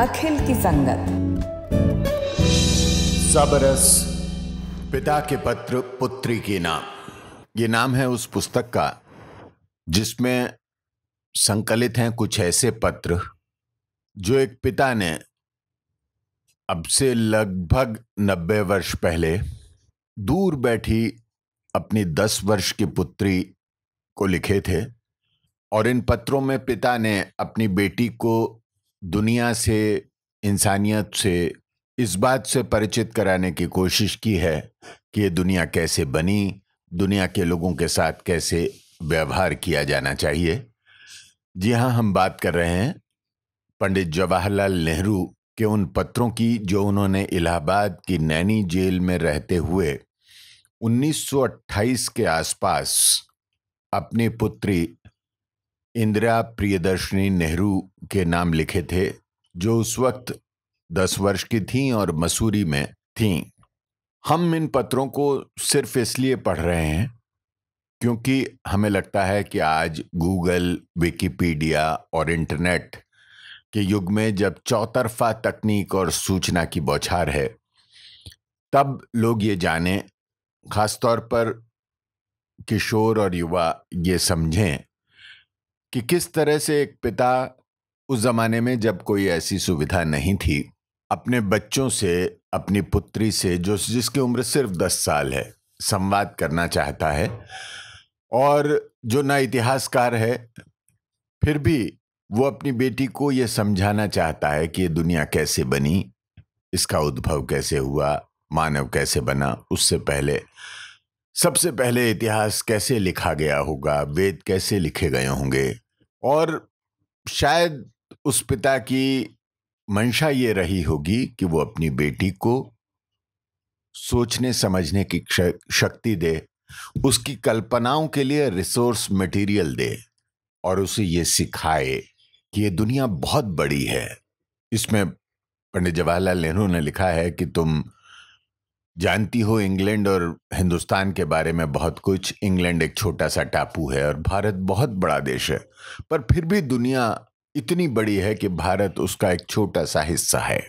अखिल की संगत सबरस पिता के पत्र पुत्री के नाम ये नाम है उस पुस्तक का जिसमें संकलित हैं कुछ ऐसे पत्र जो एक पिता ने अब से लगभग नब्बे वर्ष पहले दूर बैठी अपनी दस वर्ष की पुत्री को लिखे थे और इन पत्रों में पिता ने अपनी बेटी को दुनिया से इंसानियत से इस बात से परिचित कराने की कोशिश की है कि ये दुनिया कैसे बनी दुनिया के लोगों के साथ कैसे व्यवहार किया जाना चाहिए जी हाँ हम बात कर रहे हैं पंडित जवाहरलाल नेहरू के उन पत्रों की जो उन्होंने इलाहाबाद की नैनी जेल में रहते हुए 1928 के आसपास अपनी पुत्री इंदिरा प्रियदर्शनी नेहरू के नाम लिखे थे जो उस वक्त दस वर्ष की थीं और मसूरी में थीं हम इन पत्रों को सिर्फ इसलिए पढ़ रहे हैं क्योंकि हमें लगता है कि आज गूगल विकिपीडिया और इंटरनेट के युग में जब चौतरफा तकनीक और सूचना की बौछार है तब लोग ये जाने ख़ासतौर पर किशोर और युवा ये समझें कि किस तरह से एक पिता उस ज़माने में जब कोई ऐसी सुविधा नहीं थी अपने बच्चों से अपनी पुत्री से जो जिसकी उम्र सिर्फ दस साल है संवाद करना चाहता है और जो ना इतिहासकार है फिर भी वो अपनी बेटी को ये समझाना चाहता है कि ये दुनिया कैसे बनी इसका उद्भव कैसे हुआ मानव कैसे बना उससे पहले सबसे पहले इतिहास कैसे लिखा गया होगा वेद कैसे लिखे गए होंगे और शायद उस पिता की मंशा ये रही होगी कि वो अपनी बेटी को सोचने समझने की शक्ति दे उसकी कल्पनाओं के लिए रिसोर्स मटेरियल दे और उसे ये सिखाए कि ये दुनिया बहुत बड़ी है इसमें पंडित जवाहरलाल नेहरू ने लिखा है कि तुम जानती हो इंग्लैंड और हिंदुस्तान के बारे में बहुत कुछ इंग्लैंड एक छोटा सा टापू है और भारत बहुत बड़ा देश है पर फिर भी दुनिया इतनी बड़ी है कि भारत उसका एक छोटा सा हिस्सा है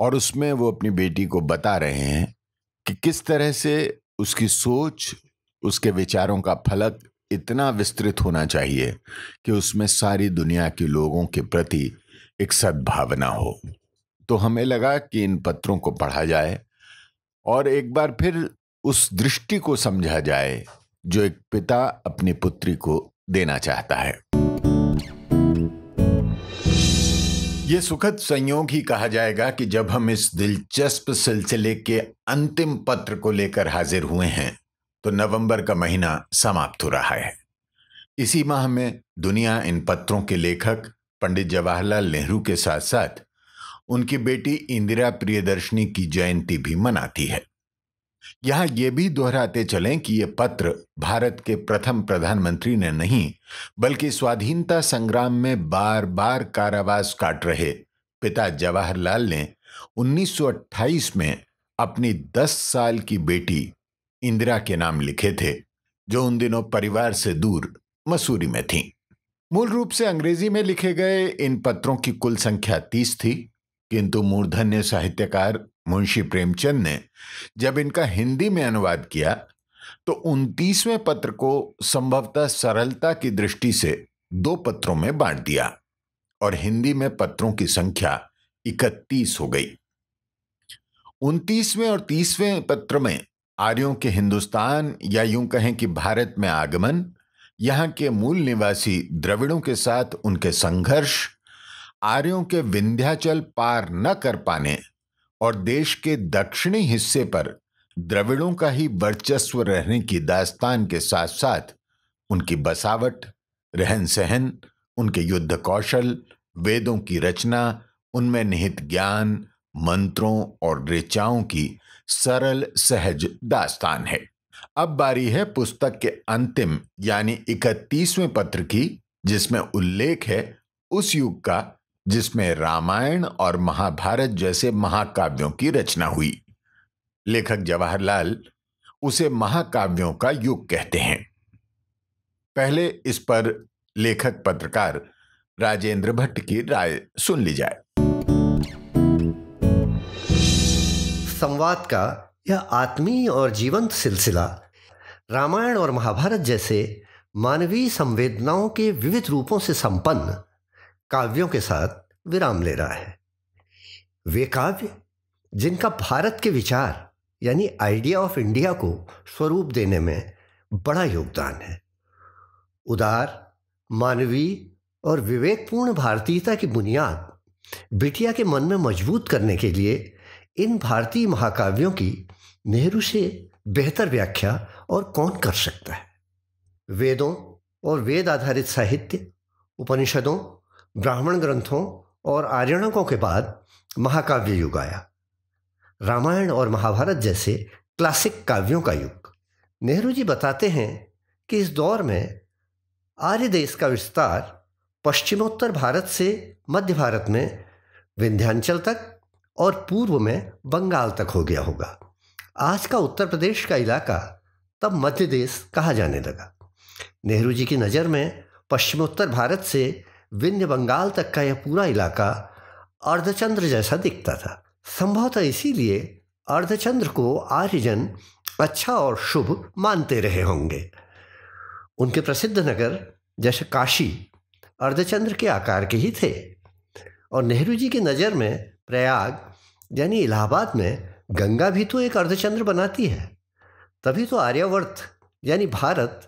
और उसमें वो अपनी बेटी को बता रहे हैं कि किस तरह से उसकी सोच उसके विचारों का फलक इतना विस्तृत होना चाहिए कि उसमें सारी दुनिया के लोगों के प्रति एक सद्भावना हो तो हमें लगा कि इन पत्रों को पढ़ा जाए और एक बार फिर उस दृष्टि को समझा जाए जो एक पिता अपनी पुत्री को देना चाहता है ये सुखद संयोग ही कहा जाएगा कि जब हम इस दिलचस्प सिलसिले के अंतिम पत्र को लेकर हाजिर हुए हैं तो नवंबर का महीना समाप्त हो रहा है इसी माह में दुनिया इन पत्रों के लेखक पंडित जवाहरलाल नेहरू के साथ साथ उनकी बेटी इंदिरा प्रियदर्शनी की जयंती भी मनाती है यहां यह भी दोहराते चलें कि यह पत्र भारत के प्रथम प्रधानमंत्री ने नहीं बल्कि स्वाधीनता संग्राम में बार बार कारावास काट रहे पिता जवाहरलाल ने 1928 में अपनी 10 साल की बेटी इंदिरा के नाम लिखे थे जो उन दिनों परिवार से दूर मसूरी में थी मूल रूप से अंग्रेजी में लिखे गए इन पत्रों की कुल संख्या तीस थी किंतु मूर्धन्य साहित्यकार मुंशी प्रेमचंद ने जब इनका हिंदी में अनुवाद किया तो उनतीसवें पत्र को संभवतः सरलता की दृष्टि से दो पत्रों में बांट दिया और हिंदी में पत्रों की संख्या इकतीस हो गई उनतीसवें और तीसवें पत्र में आर्यों के हिंदुस्तान या यूं कहें कि भारत में आगमन यहां के मूल निवासी द्रविड़ों के साथ उनके संघर्ष आर्यों के विंध्याचल पार न कर पाने और देश के दक्षिणी हिस्से पर द्रविड़ों का ही वर्चस्व रहने की दास्तान के साथ साथ उनकी बसावट रहन सहन उनके युद्ध कौशल वेदों की रचना उनमें निहित ज्ञान मंत्रों और ऋचाओं की सरल सहज दास्तान है अब बारी है पुस्तक के अंतिम यानी इकतीसवें पत्र की जिसमें उल्लेख है उस युग का जिसमें रामायण और महाभारत जैसे महाकाव्यों की रचना हुई लेखक जवाहरलाल उसे महाकाव्यों का युग कहते हैं पहले इस पर लेखक पत्रकार राजेंद्र भट्ट की राय सुन ली जाए संवाद का यह आत्मीय और जीवंत सिलसिला रामायण और महाभारत जैसे मानवीय संवेदनाओं के विविध रूपों से संपन्न काव्यों के साथ विराम ले रहा है वे काव्य जिनका भारत के विचार यानी आइडिया ऑफ इंडिया को स्वरूप देने में बड़ा योगदान है उदार मानवीय और विवेकपूर्ण भारतीयता की बुनियाद बिटिया के मन में मजबूत करने के लिए इन भारतीय महाकाव्यों की नेहरू से बेहतर व्याख्या और कौन कर सकता है वेदों और वेद आधारित साहित्य उपनिषदों ब्राह्मण ग्रंथों और आर्यणकों के बाद महाकाव्य युग आया रामायण और महाभारत जैसे क्लासिक काव्यों का युग नेहरू जी बताते हैं कि इस दौर में आर्य देश का विस्तार पश्चिमोत्तर भारत से मध्य भारत में विंध्यांचल तक और पूर्व में बंगाल तक हो गया होगा आज का उत्तर प्रदेश का इलाका तब मध्य देश कहा जाने लगा नेहरू जी की नज़र में पश्चिमोत्तर भारत से विंध्य बंगाल तक का यह पूरा इलाका अर्धचंद्र जैसा दिखता था संभवतः इसीलिए अर्धचंद्र को आर्यजन अच्छा और शुभ मानते रहे होंगे उनके प्रसिद्ध नगर जैसे काशी अर्धचंद्र के आकार के ही थे और नेहरू जी की नज़र में प्रयाग यानी इलाहाबाद में गंगा भी तो एक अर्धचंद्र बनाती है तभी तो आर्यावर्त यानी भारत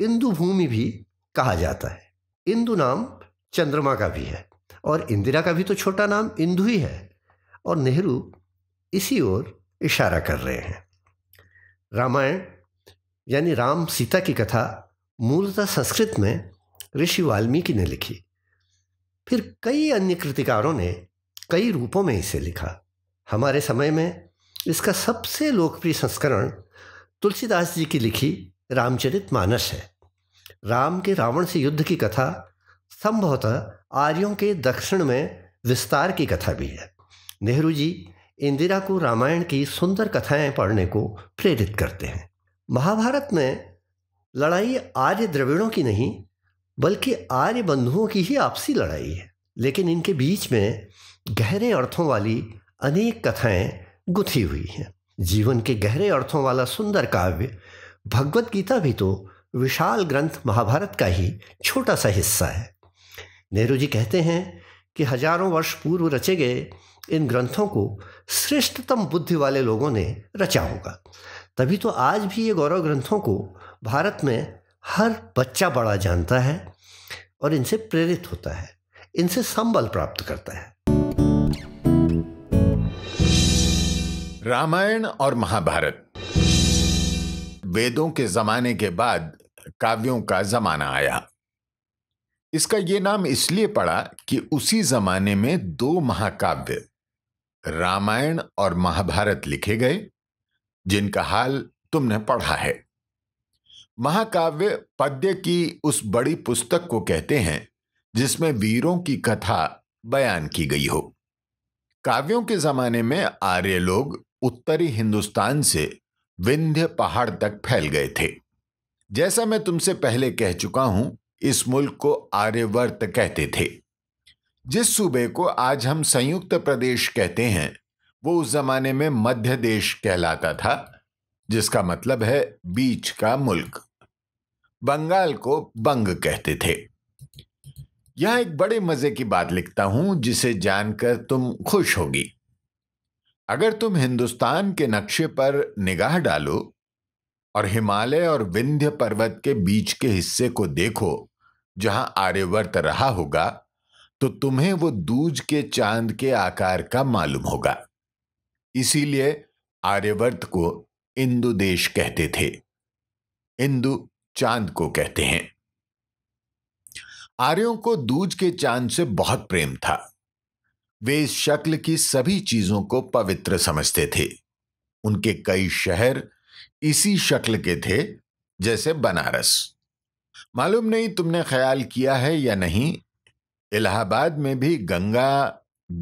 इंदु भूमि भी कहा जाता है इंदु नाम चंद्रमा का भी है और इंदिरा का भी तो छोटा नाम इंदु ही है और नेहरू इसी ओर इशारा कर रहे हैं रामायण यानी राम सीता की कथा मूलतः संस्कृत में ऋषि वाल्मीकि ने लिखी फिर कई अन्य कृतिकारों ने कई रूपों में इसे लिखा हमारे समय में इसका सबसे लोकप्रिय संस्करण तुलसीदास जी की लिखी रामचरित मानस है राम के रावण से युद्ध की कथा संभवतः आर्यों के दक्षिण में विस्तार की कथा भी है नेहरू जी इंदिरा को रामायण की सुंदर कथाएं पढ़ने को प्रेरित करते हैं महाभारत में लड़ाई आर्य द्रविड़ों की नहीं बल्कि आर्य बंधुओं की ही आपसी लड़ाई है लेकिन इनके बीच में गहरे अर्थों वाली अनेक कथाएं गुथी हुई हैं जीवन के गहरे अर्थों वाला सुंदर काव्य भगवत गीता भी तो विशाल ग्रंथ महाभारत का ही छोटा सा हिस्सा है नेहरू जी कहते हैं कि हजारों वर्ष पूर्व रचे गए इन ग्रंथों को श्रेष्ठतम बुद्धि वाले लोगों ने रचा होगा तभी तो आज भी ये गौरव ग्रंथों को भारत में हर बच्चा बड़ा जानता है और इनसे प्रेरित होता है इनसे संबल प्राप्त करता है रामायण और महाभारत वेदों के जमाने के बाद काव्यों का जमाना आया इसका ये नाम इसलिए पड़ा कि उसी जमाने में दो महाकाव्य रामायण और महाभारत लिखे गए जिनका हाल तुमने पढ़ा है महाकाव्य पद्य की उस बड़ी पुस्तक को कहते हैं जिसमें वीरों की कथा बयान की गई हो काव्यों के जमाने में आर्य लोग उत्तरी हिंदुस्तान से विंध्य पहाड़ तक फैल गए थे जैसा मैं तुमसे पहले कह चुका हूं इस मुल्क को आर्यवर्त कहते थे जिस सूबे को आज हम संयुक्त प्रदेश कहते हैं वो उस जमाने में मध्य देश कहलाता था जिसका मतलब है बीच का मुल्क बंगाल को बंग कहते थे यहां एक बड़े मजे की बात लिखता हूं जिसे जानकर तुम खुश होगी अगर तुम हिंदुस्तान के नक्शे पर निगाह डालो और हिमालय और विंध्य पर्वत के बीच के हिस्से को देखो जहां आर्यवर्त रहा होगा तो तुम्हें वो दूज के चांद के आकार का मालूम होगा इसीलिए आर्यवर्त को इंदु देश कहते थे इंदु चांद को कहते हैं आर्यों को दूज के चांद से बहुत प्रेम था वे इस शक्ल की सभी चीजों को पवित्र समझते थे उनके कई शहर इसी शक्ल के थे जैसे बनारस मालूम नहीं तुमने ख्याल किया है या नहीं इलाहाबाद में भी गंगा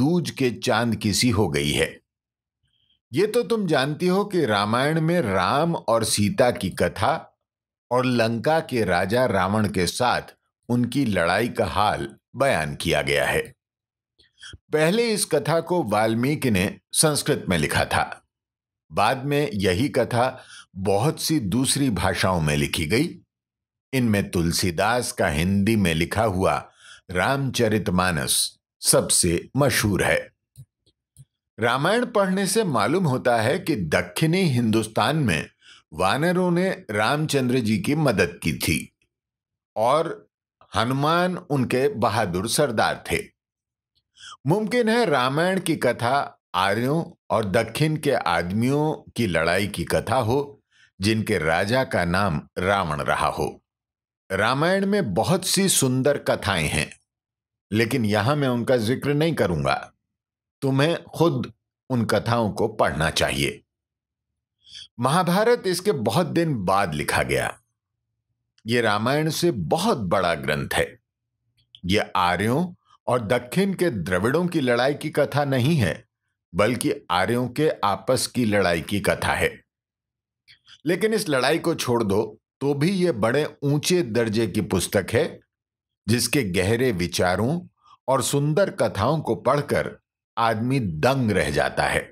दूज के चांद किसी हो गई है ये तो तुम जानती हो कि रामायण में राम और सीता की कथा और लंका के राजा रावण के साथ उनकी लड़ाई का हाल बयान किया गया है पहले इस कथा को वाल्मीकि ने संस्कृत में लिखा था बाद में यही कथा बहुत सी दूसरी भाषाओं में लिखी गई इनमें तुलसीदास का हिंदी में लिखा हुआ रामचरितमानस सबसे मशहूर है रामायण पढ़ने से मालूम होता है कि दक्षिणी हिंदुस्तान में वानरों ने रामचंद्र जी की मदद की थी और हनुमान उनके बहादुर सरदार थे मुमकिन है रामायण की कथा आर्यों और दक्षिण के आदमियों की लड़ाई की कथा हो जिनके राजा का नाम रावण रहा हो रामायण में बहुत सी सुंदर कथाएं हैं लेकिन यहां मैं उनका जिक्र नहीं करूंगा तुम्हें खुद उन कथाओं को पढ़ना चाहिए महाभारत इसके बहुत दिन बाद लिखा गया यह रामायण से बहुत बड़ा ग्रंथ है यह आर्यों और दक्षिण के द्रविड़ों की लड़ाई की कथा नहीं है बल्कि आर्यों के आपस की लड़ाई की कथा है लेकिन इस लड़ाई को छोड़ दो तो भी ये बड़े ऊंचे दर्जे की पुस्तक है जिसके गहरे विचारों और सुंदर कथाओं को पढ़कर आदमी दंग रह जाता है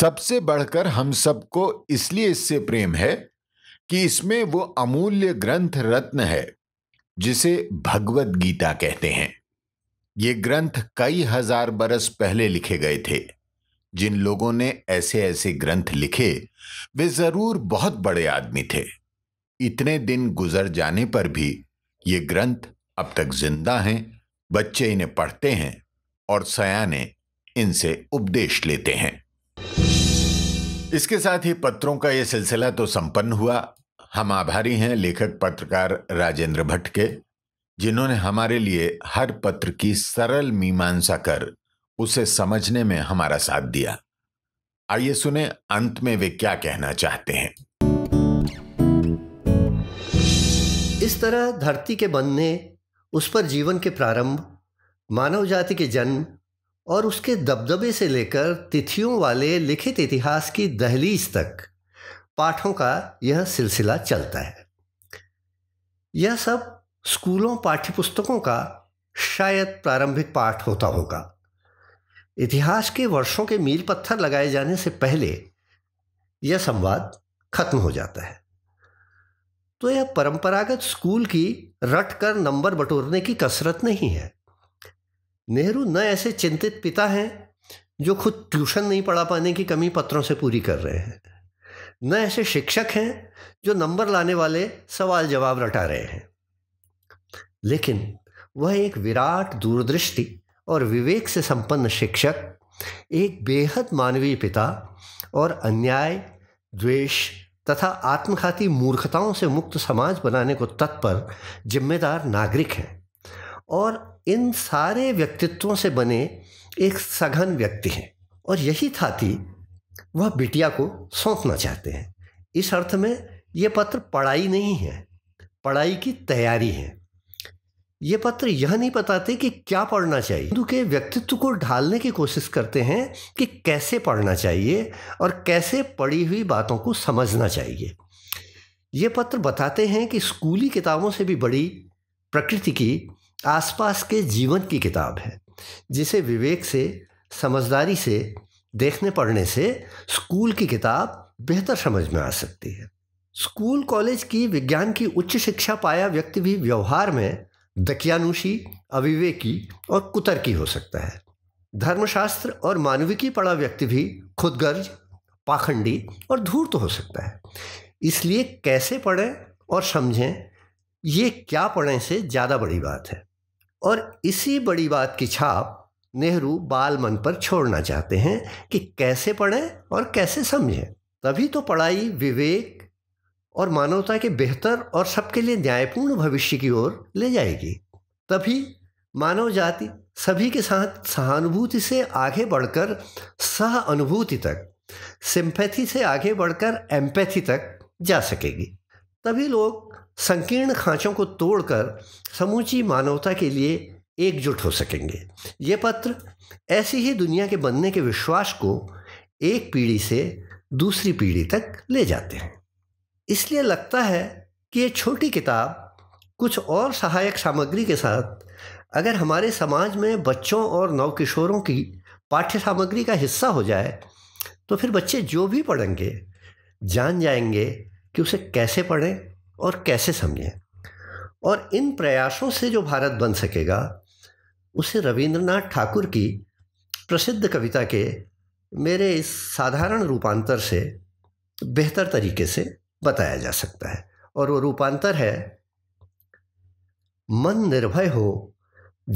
सबसे बढ़कर हम सबको इसलिए इससे प्रेम है कि इसमें वो अमूल्य ग्रंथ रत्न है जिसे भगवत गीता कहते हैं ये ग्रंथ कई हजार बरस पहले लिखे गए थे जिन लोगों ने ऐसे ऐसे ग्रंथ लिखे वे जरूर बहुत बड़े आदमी थे इतने दिन गुजर जाने पर भी ये ग्रंथ अब तक जिंदा हैं बच्चे इन्हें पढ़ते हैं और सयाने इनसे उपदेश लेते हैं इसके साथ ही पत्रों का यह सिलसिला तो संपन्न हुआ हम आभारी हैं लेखक पत्रकार राजेंद्र भट्ट के जिन्होंने हमारे लिए हर पत्र की सरल मीमांसा कर उसे समझने में हमारा साथ दिया आइए सुने अंत में वे क्या कहना चाहते हैं तरह धरती के बनने उस पर जीवन के प्रारंभ मानव जाति के जन्म और उसके दबदबे से लेकर तिथियों वाले लिखित इतिहास की दहलीज तक पाठों का यह सिलसिला चलता है यह सब स्कूलों पाठ्यपुस्तकों का शायद प्रारंभिक पाठ होता होगा इतिहास के वर्षों के मील पत्थर लगाए जाने से पहले यह संवाद खत्म हो जाता है तो यह परंपरागत स्कूल की रट कर नंबर बटोरने की कसरत नहीं है नेहरू न ऐसे चिंतित पिता हैं जो खुद ट्यूशन नहीं पढ़ा पाने की कमी पत्रों से पूरी कर रहे हैं न ऐसे शिक्षक हैं जो नंबर लाने वाले सवाल जवाब रटा रहे हैं लेकिन वह एक विराट दूरदृष्टि और विवेक से संपन्न शिक्षक एक बेहद मानवीय पिता और अन्याय द्वेष तथा आत्मघाती मूर्खताओं से मुक्त समाज बनाने को तत्पर जिम्मेदार नागरिक हैं और इन सारे व्यक्तित्वों से बने एक सघन व्यक्ति हैं और यही थाती वह बिटिया को सौंपना चाहते हैं इस अर्थ में ये पत्र पढ़ाई नहीं है पढ़ाई की तैयारी है ये पत्र यह नहीं बताते कि क्या पढ़ना चाहिए हिंदू के व्यक्तित्व को ढालने की कोशिश करते हैं कि कैसे पढ़ना चाहिए और कैसे पढ़ी हुई बातों को समझना चाहिए ये पत्र बताते हैं कि स्कूली किताबों से भी बड़ी प्रकृति की आसपास के जीवन की किताब है जिसे विवेक से समझदारी से देखने पढ़ने से स्कूल की किताब बेहतर समझ में आ सकती है स्कूल कॉलेज की विज्ञान की उच्च शिक्षा पाया व्यक्ति भी व्यवहार में दकियानुषी अविवेकी और कुतर्की हो सकता है धर्मशास्त्र और मानविकी पढ़ा व्यक्ति भी खुदगर्ज पाखंडी और धूर्त तो हो सकता है इसलिए कैसे पढ़ें और समझें ये क्या पढ़ें से ज़्यादा बड़ी बात है और इसी बड़ी बात की छाप नेहरू बाल मन पर छोड़ना चाहते हैं कि कैसे पढ़ें और कैसे समझें तभी तो पढ़ाई विवेक और मानवता के बेहतर और सबके लिए न्यायपूर्ण भविष्य की ओर ले जाएगी तभी मानव जाति सभी के साथ सहानुभूति से आगे बढ़कर सह अनुभूति तक सिंपैथी से आगे बढ़कर एम्पैथी तक जा सकेगी तभी लोग संकीर्ण खांचों को तोड़कर समूची मानवता के लिए एकजुट हो सकेंगे ये पत्र ऐसी ही दुनिया के बनने के विश्वास को एक पीढ़ी से दूसरी पीढ़ी तक ले जाते हैं इसलिए लगता है कि ये छोटी किताब कुछ और सहायक सामग्री के साथ अगर हमारे समाज में बच्चों और नवकिशोरों की पाठ्य सामग्री का हिस्सा हो जाए तो फिर बच्चे जो भी पढ़ेंगे जान जाएंगे कि उसे कैसे पढ़ें और कैसे समझें और इन प्रयासों से जो भारत बन सकेगा उसे रविंद्रनाथ ठाकुर की प्रसिद्ध कविता के मेरे इस साधारण रूपांतर से बेहतर तरीके से बताया जा सकता है और वो रूपांतर है मन निर्भय हो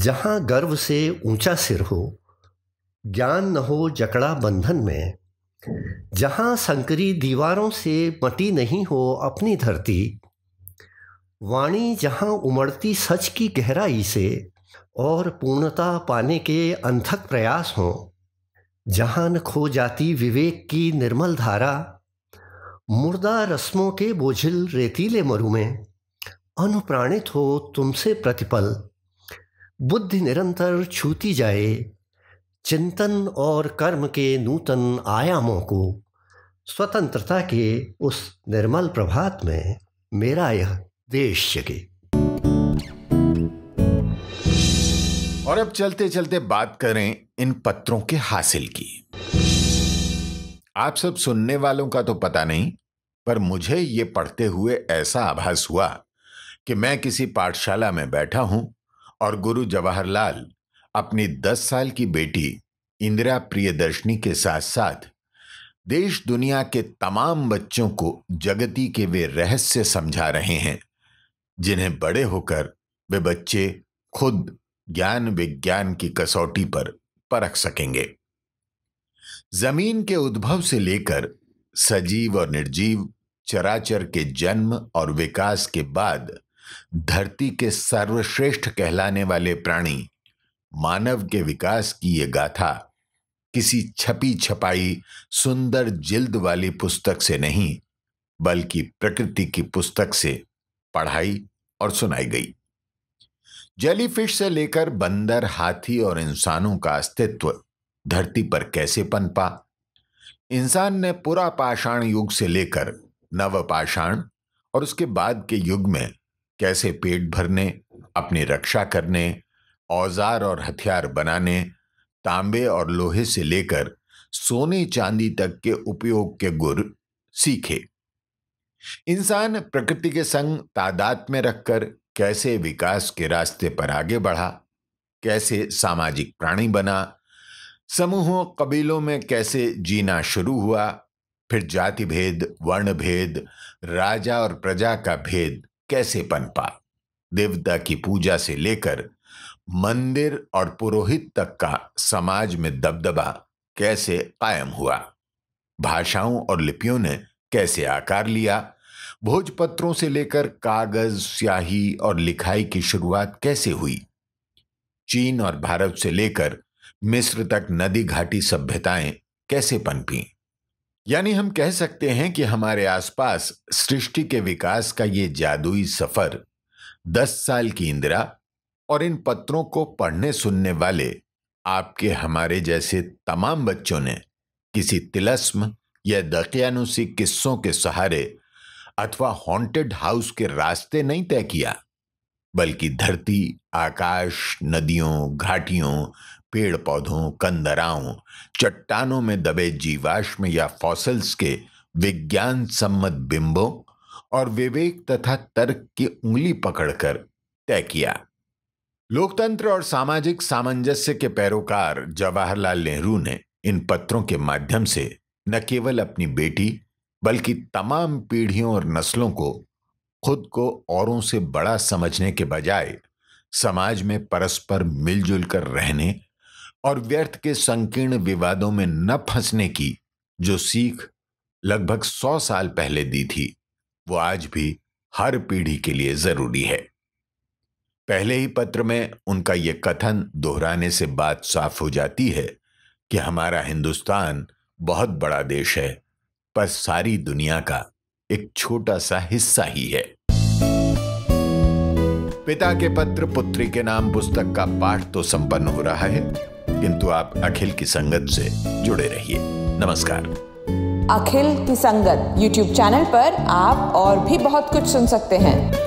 जहाँ गर्व से ऊंचा सिर हो ज्ञान न हो जकड़ा बंधन में जहाँ संकरी दीवारों से मटी नहीं हो अपनी धरती वाणी जहाँ उमड़ती सच की गहराई से और पूर्णता पाने के अंथक प्रयास हों जहाँ न खो जाती विवेक की निर्मल धारा मुर्दा रस्मों के बोझिल रेतीले मरु में अनुप्राणित हो तुमसे प्रतिपल बुद्धि निरंतर छूती जाए चिंतन और कर्म के नूतन आयामों को स्वतंत्रता के उस निर्मल प्रभात में मेरा यह देश जगे और अब चलते चलते बात करें इन पत्रों के हासिल की आप सब सुनने वालों का तो पता नहीं पर मुझे ये पढ़ते हुए ऐसा आभास हुआ कि मैं किसी पाठशाला में बैठा हूं और गुरु जवाहरलाल अपनी दस साल की बेटी इंदिरा प्रियदर्शनी के साथ साथ देश दुनिया के तमाम बच्चों को जगती के वे रहस्य समझा रहे हैं जिन्हें बड़े होकर वे बच्चे खुद ज्ञान विज्ञान की कसौटी पर परख सकेंगे जमीन के उद्भव से लेकर सजीव और निर्जीव चराचर के जन्म और विकास के बाद धरती के सर्वश्रेष्ठ कहलाने वाले प्राणी मानव के विकास की यह गाथा किसी छपी छपाई सुंदर जिल्द वाली पुस्तक से नहीं बल्कि प्रकृति की पुस्तक से पढ़ाई और सुनाई गई जेलीफिश से लेकर बंदर हाथी और इंसानों का अस्तित्व धरती पर कैसे पनपा इंसान ने पूरा पाषाण युग से लेकर नवपाषाण और उसके बाद के युग में कैसे पेट भरने अपनी रक्षा करने औजार और हथियार बनाने तांबे और लोहे से लेकर सोने चांदी तक के उपयोग के गुर सीखे इंसान प्रकृति के संग तादाद में रखकर कैसे विकास के रास्ते पर आगे बढ़ा कैसे सामाजिक प्राणी बना समूहों कबीलों में कैसे जीना शुरू हुआ फिर जाति भेद वर्ण भेद राजा और प्रजा का भेद कैसे पनपा देवता की पूजा से लेकर मंदिर और पुरोहित तक का समाज में दबदबा कैसे कायम हुआ भाषाओं और लिपियों ने कैसे आकार लिया भोजपत्रों से लेकर कागज स्याही और लिखाई की शुरुआत कैसे हुई चीन और भारत से लेकर मिस्र तक नदी घाटी सभ्यताएं कैसे पनपी यानी हम कह सकते हैं कि हमारे आसपास सृष्टि के विकास का ये जादुई सफर दस साल की इंदिरा और इन पत्रों को पढ़ने सुनने वाले आपके हमारे जैसे तमाम बच्चों ने किसी तिलस्म या दकियानुसी किस्सों के सहारे अथवा हॉन्टेड हाउस के रास्ते नहीं तय किया बल्कि धरती आकाश नदियों घाटियों पेड़ पौधों कंदराओं चट्टानों में दबे जीवाश्म या फॉसल्स के विज्ञान सम्मत बिंबों और विवेक तथा तर्क की उंगली पकड़कर तय किया लोकतंत्र और सामाजिक सामंजस्य के पैरोकार जवाहरलाल नेहरू ने इन पत्रों के माध्यम से न केवल अपनी बेटी बल्कि तमाम पीढ़ियों और नस्लों को खुद को औरों से बड़ा समझने के बजाय समाज में परस्पर मिलजुल कर रहने और व्यर्थ के संकीर्ण विवादों में न फंसने की जो सीख लगभग सौ साल पहले दी थी वो आज भी हर पीढ़ी के लिए जरूरी है पहले ही पत्र में उनका यह कथन दोहराने से बात साफ हो जाती है कि हमारा हिंदुस्तान बहुत बड़ा देश है पर सारी दुनिया का एक छोटा सा हिस्सा ही है पिता के पत्र पुत्री के नाम पुस्तक का पाठ तो संपन्न हो रहा है किंतु आप अखिल की संगत से जुड़े रहिए नमस्कार अखिल की संगत YouTube चैनल पर आप और भी बहुत कुछ सुन सकते हैं